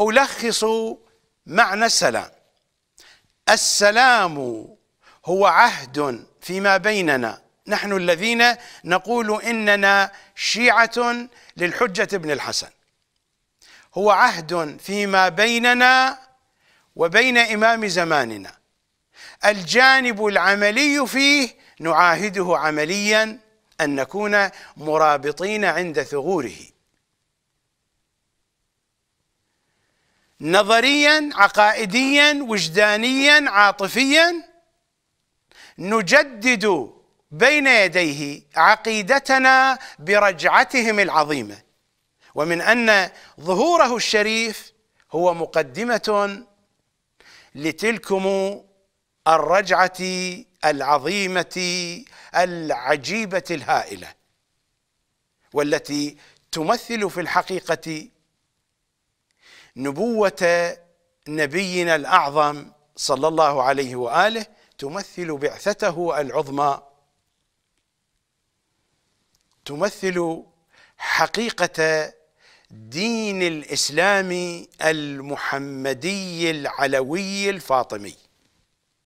ألخص معنى السلام السلام هو عهد فيما بيننا نحن الذين نقول إننا شيعة للحجة ابن الحسن هو عهد فيما بيننا وبين إمام زماننا الجانب العملي فيه نعاهده عمليا أن نكون مرابطين عند ثغوره نظريا عقائديا وجدانيا عاطفيا نجدد بين يديه عقيدتنا برجعتهم العظيمه ومن ان ظهوره الشريف هو مقدمه لتلكم الرجعه العظيمه العجيبه الهائله والتي تمثل في الحقيقه نبوة نبينا الأعظم صلى الله عليه وآله تمثل بعثته العظمى تمثل حقيقة دين الإسلام المحمدي العلوي الفاطمي